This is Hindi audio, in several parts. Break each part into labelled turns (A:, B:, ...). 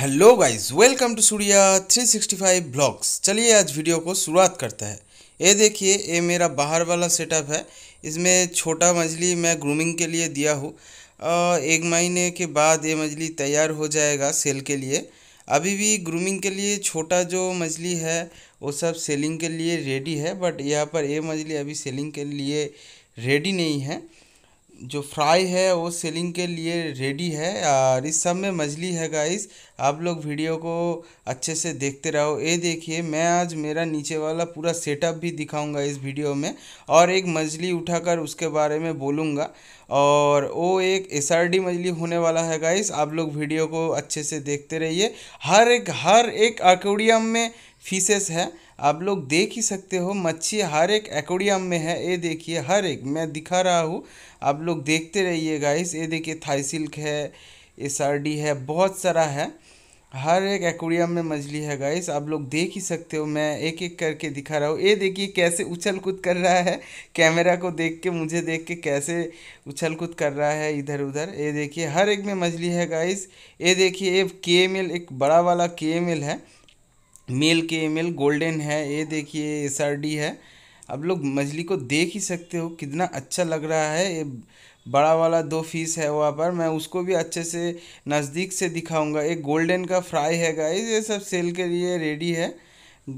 A: hello guys welcome to Surya 365 blogs चलिए आज वीडियो को शुरुआत करते हैं ये देखिए ये मेरा बाहर वाला सेटअप है इसमें छोटा मछली मैं ग्रूमिंग के लिए दिया हूँ एक महीने के बाद ये मछली तैयार हो जाएगा सेल के लिए अभी भी ग्रूमिंग के लिए छोटा जो मछली है वो सब सेलिंग के लिए रेडी है बट यहाँ पर ये मछली अभी सेलिंग के लिए रेडी नहीं है जो फ्राई है वो सेलिंग के लिए रेडी है और इस सब में मछली है गाइस आप लोग वीडियो को अच्छे से देखते रहो ये देखिए मैं आज मेरा नीचे वाला पूरा सेटअप भी दिखाऊंगा इस वीडियो में और एक मछली उठाकर उसके बारे में बोलूँगा और वो एक एस मछली होने वाला है गाइस आप लोग वीडियो को अच्छे से देखते रहिए हर एक हर एक एक्वेरियम में फिशेस है आप लोग देख ही सकते हो मच्छी हर एक एक्वेरियम में है ये देखिए हर एक मैं दिखा रहा हूँ आप लोग देखते रहिए गाइस ये देखिए थाई सिल्क है एस है बहुत सारा है हर एक एक्वेरियम में मछली है गाइस आप लोग देख ही सकते हो मैं एक एक करके दिखा रहा हूँ ये देखिए कैसे उछल कूद कर रहा है कैमरा को देख के मुझे देख के कैसे उछल कूद कर रहा है इधर उधर ये देखिए हर एक में मछली है गाइस ये देखिए ये के एक बड़ा वाला के है मेल के मेल गोल्डन है ये देखिए एस है अब लोग मछली को देख ही सकते हो कितना अच्छा लग रहा है ये बड़ा वाला दो फीस है वहाँ पर मैं उसको भी अच्छे से नज़दीक से दिखाऊंगा एक गोल्डन का फ्राई है गाइस ये सब सेल के लिए रेडी है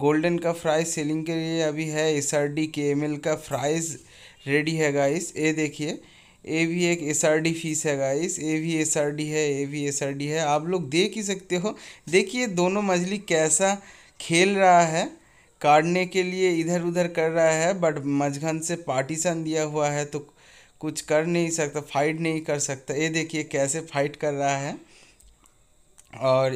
A: गोल्डन का फ्राई सेलिंग के लिए अभी है S R D K M L का फ्राइज रेडी है गाइस ये देखिए ये भी एक एस आर डी फीस है गाइस ए भी एस आर डी है ए भी एस आर डी है आप लोग देख ही सकते हो देखिए दोनों मछली कैसा खेल रहा है काटने के लिए इधर उधर कर रहा है बट मझघन से पार्टीशन दिया हुआ है तो कुछ कर नहीं सकता फाइट नहीं कर सकता ये देखिए कैसे फाइट कर रहा है और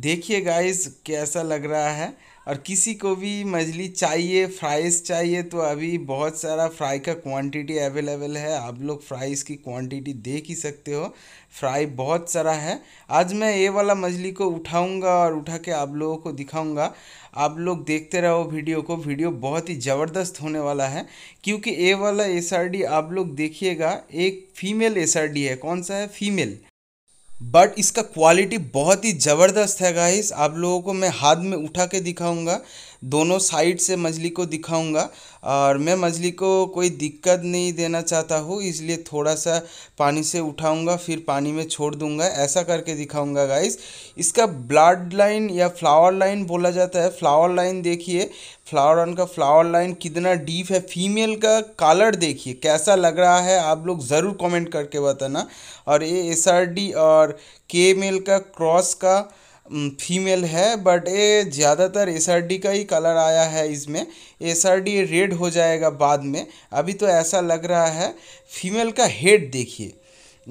A: देखिए गाइस कैसा लग रहा है और किसी को भी मछली चाहिए फ्राइज़ चाहिए तो अभी बहुत सारा फ्राई का क्वांटिटी अवेलेबल है आप लोग फ्राइज़ की क्वांटिटी देख ही सकते हो फ्राई बहुत सारा है आज मैं ये वाला मछली को उठाऊंगा और उठा के आप लोगों को दिखाऊंगा आप लोग देखते रहो वीडियो को वीडियो बहुत ही ज़बरदस्त होने वाला है क्योंकि ये वाला एस आप लोग देखिएगा एक फीमेल एस है कौन सा है फीमेल बट इसका क्वालिटी बहुत ही ज़बरदस्त है गाइस आप लोगों को मैं हाथ में उठा के दिखाऊंगा दोनों साइड से मछली को दिखाऊंगा और मैं मछली को कोई दिक्कत नहीं देना चाहता हूँ इसलिए थोड़ा सा पानी से उठाऊंगा फिर पानी में छोड़ दूंगा ऐसा करके दिखाऊंगा गाइस इसका ब्लड लाइन या फ्लावर लाइन बोला जाता है फ्लावर लाइन देखिए फ्लावर ऑन का फ्लावर लाइन कितना डीप है फीमेल का कलर देखिए कैसा लग रहा है आप लोग ज़रूर कमेंट करके बताना और ये एस और के मेल का क्रॉस का फीमेल है बट ये ज़्यादातर एस का ही कलर आया है इसमें एस रेड हो जाएगा बाद में अभी तो ऐसा लग रहा है फीमेल का हेड देखिए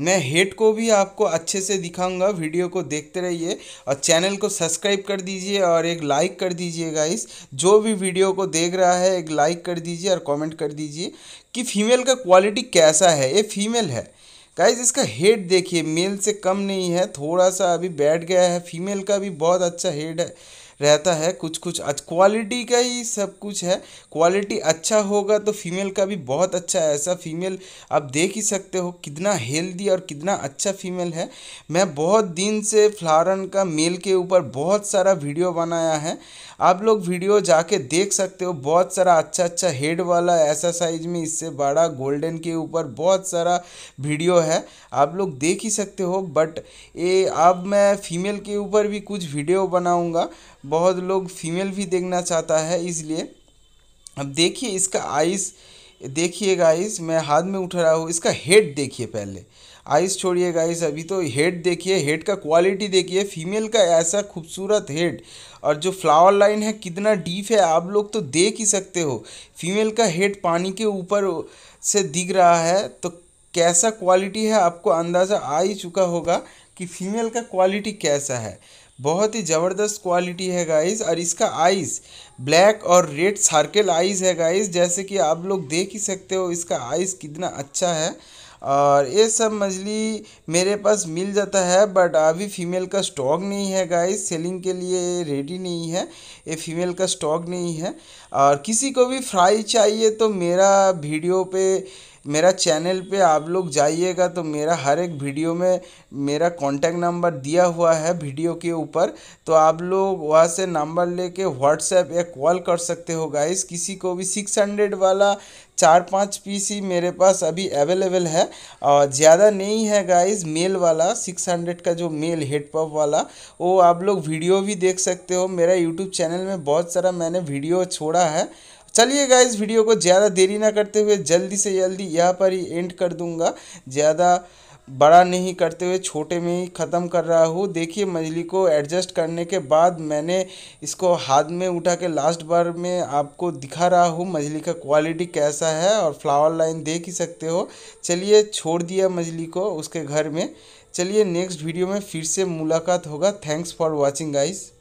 A: मैं हेड को भी आपको अच्छे से दिखाऊंगा वीडियो को देखते रहिए और चैनल को सब्सक्राइब कर दीजिए और एक लाइक कर दीजिए गाइस जो भी वीडियो को देख रहा है एक लाइक कर दीजिए और कमेंट कर दीजिए कि फीमेल का क्वालिटी कैसा है ये फीमेल है गाइज इसका हेड देखिए मेल से कम नहीं है थोड़ा सा अभी बैठ गया है फीमेल का भी बहुत अच्छा हेड है रहता है कुछ कुछ अच्छा क्वालिटी का ही सब कुछ है क्वालिटी अच्छा होगा तो फीमेल का भी बहुत अच्छा है ऐसा फीमेल आप देख ही सकते हो कितना हेल्दी और कितना अच्छा फीमेल है मैं बहुत दिन से फ्लारन का मेल के ऊपर बहुत सारा वीडियो बनाया है आप लोग वीडियो जाके देख सकते हो बहुत सारा अच्छा अच्छा हेड वाला ऐसा साइज में इससे बड़ा गोल्डन के ऊपर बहुत सारा वीडियो है आप लोग देख ही सकते हो बट ये अब मैं फीमेल के ऊपर भी कुछ वीडियो बनाऊँगा बहुत लोग फीमेल भी देखना चाहता है इसलिए अब देखिए इसका आइस देखिए गाइस मैं हाथ में उठा रहा हूँ इसका हेड देखिए पहले आइस छोड़िए गाइस अभी तो हेड देखिए हेड का क्वालिटी देखिए फीमेल का ऐसा खूबसूरत हेड और जो फ्लावर लाइन है कितना डीप है आप लोग तो देख ही सकते हो फीमेल का हेड पानी के ऊपर से दिख रहा है तो कैसा क्वालिटी है आपको अंदाज़ा आ ही चुका होगा कि फीमेल का क्वालिटी कैसा है बहुत ही ज़बरदस्त क्वालिटी है गाइस और इसका आइस ब्लैक और रेड सर्कल आइस है गाइस जैसे कि आप लोग देख ही सकते हो इसका आइस कितना अच्छा है और ये सब मछली मेरे पास मिल जाता है बट अभी फीमेल का स्टॉक नहीं है गाइस सेलिंग के लिए रेडी नहीं है ये फीमेल का स्टॉक नहीं है और किसी को भी फ्राई चाहिए तो मेरा वीडियो पे मेरा चैनल पे आप लोग जाइएगा तो मेरा हर एक वीडियो में मेरा कांटेक्ट नंबर दिया हुआ है वीडियो के ऊपर तो आप लोग वहाँ से नंबर लेके व्हाट्सएप या कॉल कर सकते हो गाइस किसी को भी सिक्स हंड्रेड वाला चार पाँच पीस ही मेरे पास अभी अवेलेबल है और ज़्यादा नहीं है गाइस मेल वाला सिक्स हंड्रेड का जो मेल हेड वाला वो आप लोग वीडियो भी देख सकते हो मेरा यूट्यूब चैनल में बहुत सारा मैंने वीडियो छोड़ा है चलिए गाइज वीडियो को ज़्यादा देरी ना करते हुए जल्दी से जल्दी यहाँ पर ही एंड कर दूँगा ज़्यादा बड़ा नहीं करते हुए छोटे में ही ख़त्म कर रहा हूँ देखिए मछली को एडजस्ट करने के बाद मैंने इसको हाथ में उठा के लास्ट बार में आपको दिखा रहा हूँ मछली का क्वालिटी कैसा है और फ्लावर लाइन देख ही सकते हो चलिए छोड़ दिया मछली को उसके घर में चलिए नेक्स्ट वीडियो में फिर से मुलाकात होगा थैंक्स फॉर वॉचिंग गाइज़